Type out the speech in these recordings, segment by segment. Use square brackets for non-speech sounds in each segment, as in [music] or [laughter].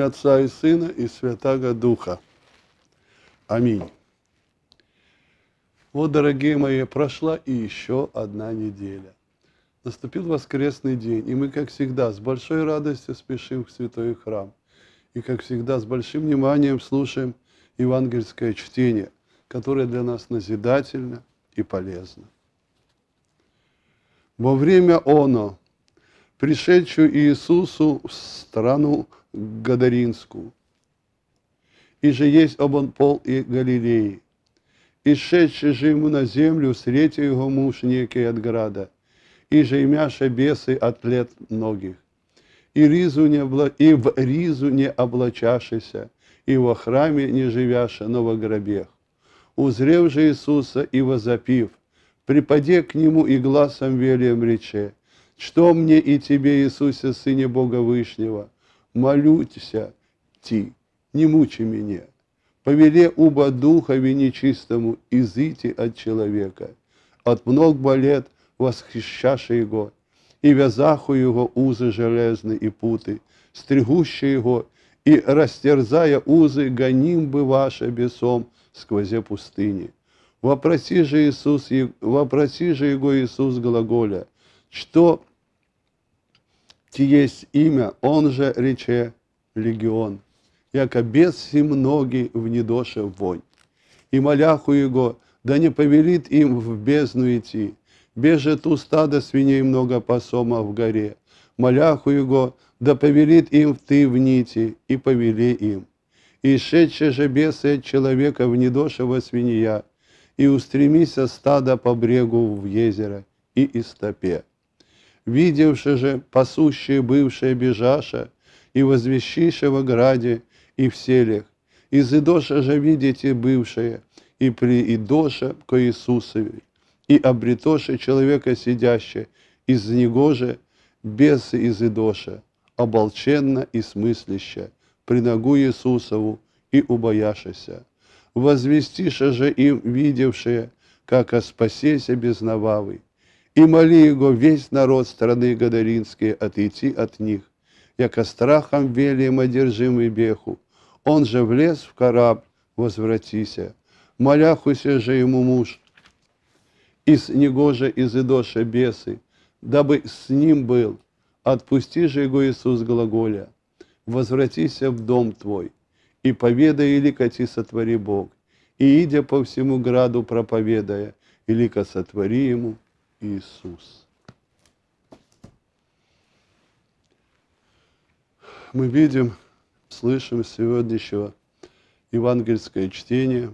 имя Отца и Сына и Святаго Духа. Аминь. Вот, дорогие мои, прошла и еще одна неделя. Наступил воскресный день, и мы, как всегда, с большой радостью спешим в святой храм. И, как всегда, с большим вниманием слушаем евангельское чтение, которое для нас назидательно и полезно. Во время оно, пришедшую Иисусу в страну к Гадаринску. И же есть Обанпол и Галилеи. И шедший же ему на землю, встретил его муж некий от града, и же имяша бесы от лет многих. И, ризу не обла... и в ризу не облачашися, и во храме не живяша, но во гробех. Узрев же Иисуса и возопив, припаде к нему и глазом велием рече, «Что мне и тебе, Иисусе, Сыне Бога Вышнего?» молюся ти, не мучи меня. По веле уба духови нечистому, изыти от человека, от мног болет восхищаши его, и вязаху его узы железные и путы, стригущи его, и, растерзая узы, гоним бы ваше бесом сквозе пустыни. Вопроси же, Иисус, вопроси же его Иисус глаголя, что Ти есть имя, он же рече легион, яко без си многи в недоше вонь. И моляху его, да не повелит им в бездну идти, бежит у стада свиней много посома в горе. Моляху его, да повелит им ты в нити, и повели им. И шедше же бесы человека в недошего свинья, и устремися стада по брегу в езеро и истопе видевши же пасущие бывшие бежаше и возвещише в ограде и в селях. Из Идоша же видите бывшие, и при Идоша к Иисусове, и обретоше человека сидящее из него же бесы из Идоша, оболченно и смысляще, при ногу Иисусову и убояшися. Возвестише же им видевшие, как о спасесе безновавый, и моли его весь народ страны Гадаринской отойти от них, яко страхом велием одержимый беху. Он же влез в корабль, возвратися, моляхуся же ему муж, из негоже из идоша бесы, дабы с ним был, отпусти же его Иисус глаголя, возвратися в дом твой, и поведай или сотвори Бог, и идя по всему граду проповедая, или сотвори ему, Иисус. Мы видим, слышим сегодняшнего евангельское чтение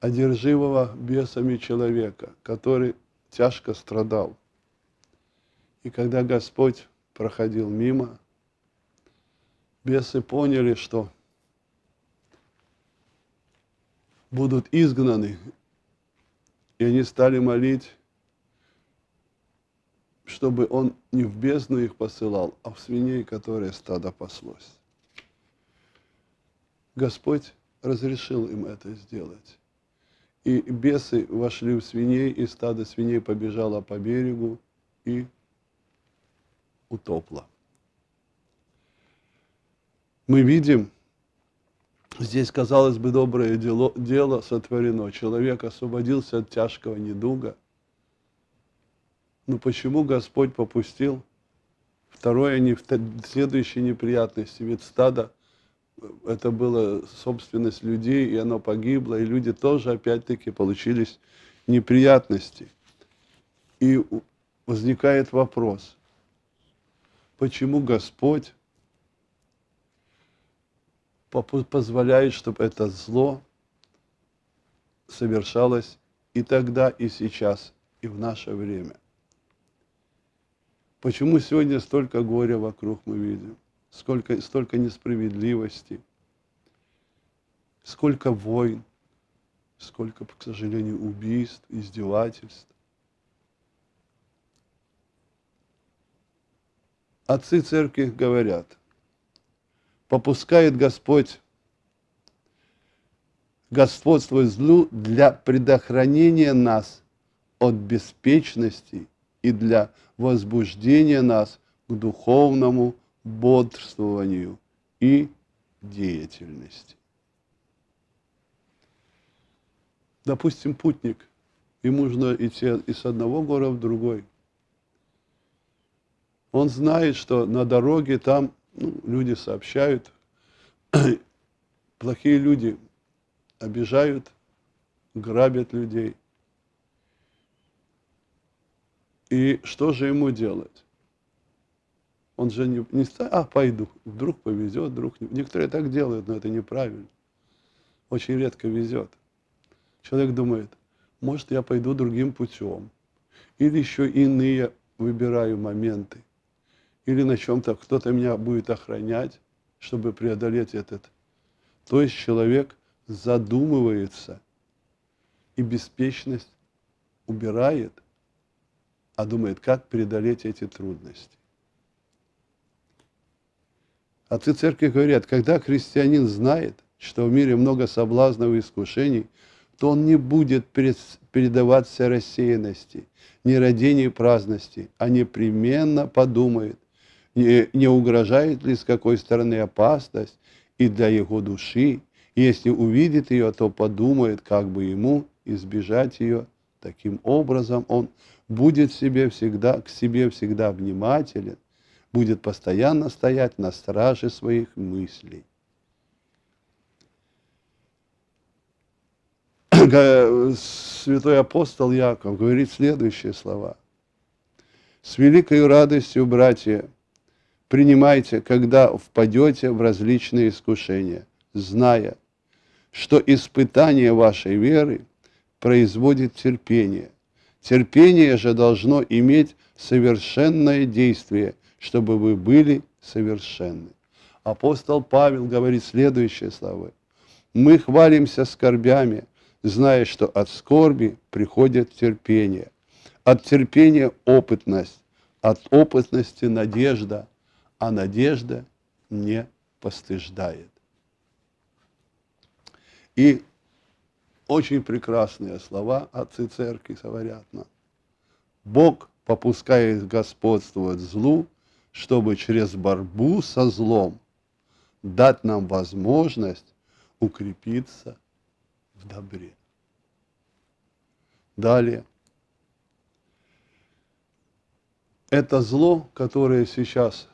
одержимого бесами человека, который тяжко страдал. И когда Господь проходил мимо, бесы поняли, что будут изгнаны и они стали молить, чтобы он не в бездну их посылал, а в свиней, которые стадо паслось. Господь разрешил им это сделать. И бесы вошли в свиней, и стадо свиней побежало по берегу и утопло. Мы видим, Здесь, казалось бы, доброе дело, дело сотворено. Человек освободился от тяжкого недуга. Но почему Господь попустил второе, не, следующие неприятности? Ведь стадо, это была собственность людей, и оно погибло, и люди тоже, опять-таки, получились неприятности. И возникает вопрос, почему Господь позволяет, чтобы это зло совершалось и тогда, и сейчас, и в наше время. Почему сегодня столько горя вокруг мы видим, сколько, столько несправедливости, сколько войн, сколько, к сожалению, убийств, издевательств. Отцы церкви говорят, попускает Господь господство злу для предохранения нас от беспечности и для возбуждения нас к духовному бодрствованию и деятельности. Допустим, путник, ему нужно идти из одного гора в другой. Он знает, что на дороге там ну, люди сообщают, [clears throat] плохие люди обижают, грабят людей. И что же ему делать? Он же не, не ста, а пойду, вдруг повезет, вдруг не. Некоторые так делают, но это неправильно. Очень редко везет. Человек думает, может, я пойду другим путем. Или еще иные выбираю моменты или на чем-то кто-то меня будет охранять, чтобы преодолеть этот. То есть человек задумывается, и беспечность убирает, а думает, как преодолеть эти трудности. Отцы церкви говорят, когда христианин знает, что в мире много соблазнов и искушений, то он не будет передаваться рассеянности, нерадению и праздности, а непременно подумает, не, угрожает ли с какой стороны опасность и для его души. Если увидит ее, то подумает, как бы ему избежать ее. Таким образом, он будет себе всегда, к себе всегда внимателен, будет постоянно стоять на страже своих мыслей. Святой апостол Яков говорит следующие слова. «С великой радостью, братья, принимайте, когда впадете в различные искушения, зная, что испытание вашей веры производит терпение. Терпение же должно иметь совершенное действие, чтобы вы были совершенны. Апостол Павел говорит следующие слова. «Мы хвалимся скорбями, зная, что от скорби приходит терпение, от терпения – опытность, от опытности – надежда, а надежда не постыждает. И очень прекрасные слова отцы церкви говорят нам. Бог попускает господствовать злу, чтобы через борьбу со злом дать нам возможность укрепиться в добре. Далее. Это зло, которое сейчас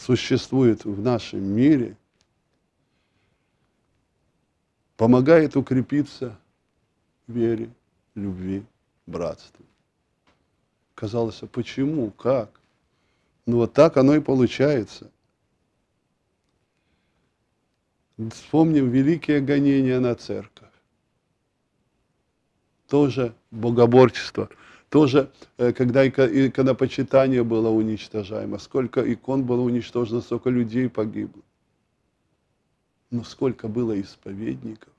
существует в нашем мире, помогает укрепиться вере, любви, братству. Казалось, а почему, как? Ну вот так оно и получается. Вспомним великие гонения на церковь. Тоже богоборчество – тоже, э, когда, и, когда почитание было уничтожаемо, сколько икон было уничтожено, сколько людей погибло. Но сколько было исповедников,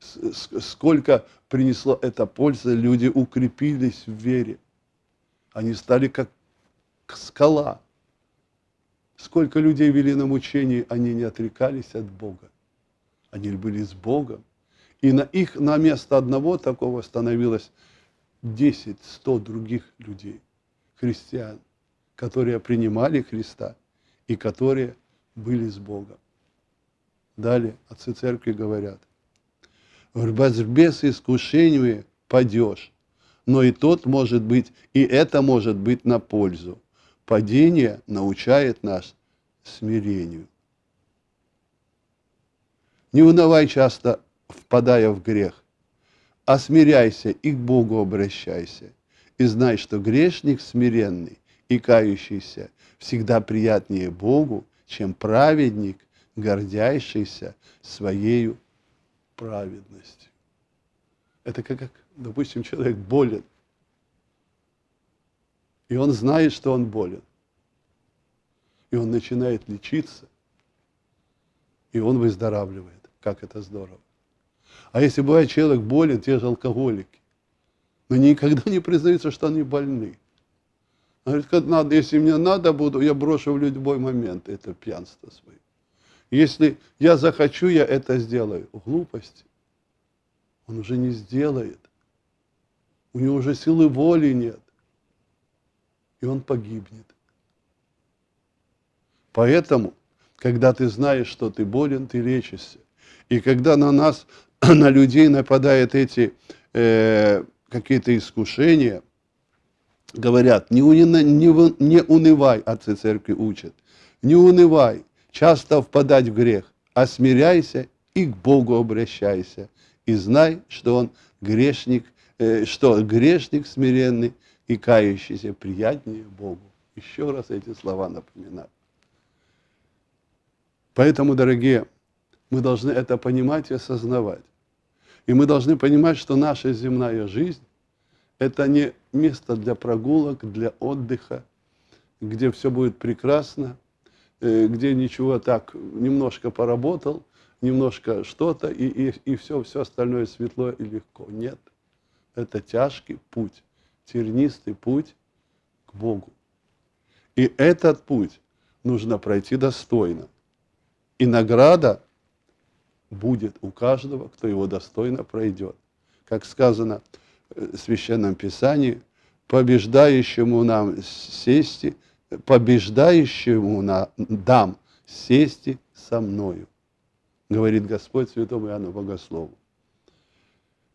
сколько принесло это пользы, люди укрепились в вере. Они стали как скала. Сколько людей вели на мучение, они не отрекались от Бога. Они были с Богом. И на их, на место одного такого становилось 10-100 других людей, христиан, которые принимали Христа и которые были с Богом. Далее отцы церкви говорят, в борьбе с искушениями падешь, но и тот может быть, и это может быть на пользу. Падение научает нас смирению. Не унывай часто, впадая в грех, а и к Богу обращайся. И знай, что грешник смиренный и кающийся всегда приятнее Богу, чем праведник, гордящийся своей праведностью. Это как, допустим, человек болен, и он знает, что он болен, и он начинает лечиться, и он выздоравливает. Как это здорово! А если бывает человек болен, те же алкоголики, но никогда не признаются, что они больны. Она говорит, как надо, если мне надо буду, я брошу в любой момент это пьянство свое. Если я захочу, я это сделаю. Глупости. Он уже не сделает. У него уже силы воли нет. И он погибнет. Поэтому, когда ты знаешь, что ты болен, ты лечишься. И когда на нас, [clears throat] на людей нападают эти э, какие-то искушения, говорят, не, уни, не, не унывай, отцы церкви учат, не унывай, часто впадать в грех, а смиряйся и к Богу обращайся. И знай, что он грешник, э, что грешник смиренный и кающийся приятнее Богу. Еще раз эти слова напоминаю. Поэтому, дорогие, мы должны это понимать и осознавать. И мы должны понимать, что наша земная жизнь – это не место для прогулок, для отдыха, где все будет прекрасно, э, где ничего так, немножко поработал, немножко что-то, и, и, и все, все остальное светло и легко. Нет. Это тяжкий путь, тернистый путь к Богу. И этот путь нужно пройти достойно. И награда – будет у каждого, кто его достойно пройдет. Как сказано э, в Священном Писании, побеждающему нам сесть, побеждающему на, дам сесть со мною, говорит Господь святому Иоанну Богослову.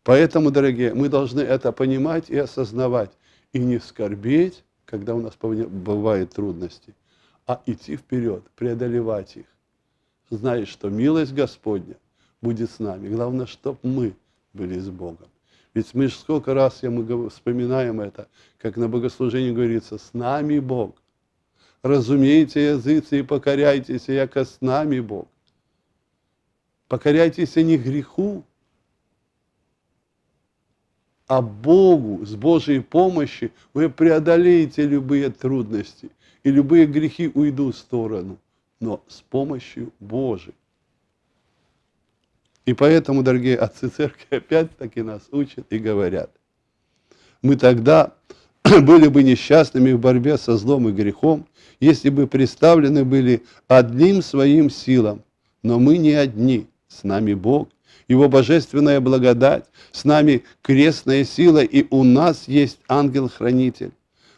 Поэтому, дорогие, мы должны это понимать и осознавать, и не скорбеть, когда у нас бывают трудности, а идти вперед, преодолевать их, зная, что милость Господня – будет с нами. Главное, чтобы мы были с Богом. Ведь мы же сколько раз я мы вспоминаем это, как на богослужении говорится, с нами Бог. Разумейте языцы и покоряйтесь, яко с нами Бог. Покоряйтесь а не греху, а Богу с Божьей помощью вы преодолеете любые трудности, и любые грехи уйдут в сторону, но с помощью Божией. И поэтому, дорогие отцы церкви, [laughs] опять-таки нас учат и говорят. Мы тогда [clears throat] были бы несчастными в борьбе со злом и грехом, если бы представлены были одним своим силам. Но мы не одни, с нами Бог, Его божественная благодать, с нами крестная сила, и у нас есть ангел-хранитель.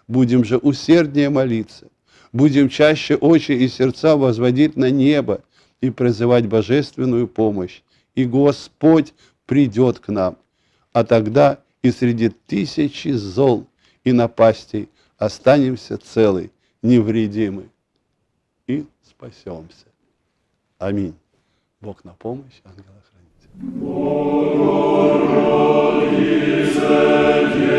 Будем же усерднее молиться, будем чаще очи и сердца возводить на небо и призывать божественную помощь и Господь придет к нам. А тогда и среди тысячи зол и напастей останемся целы, невредимы и спасемся. Аминь. Бог на помощь, ангела хранитель.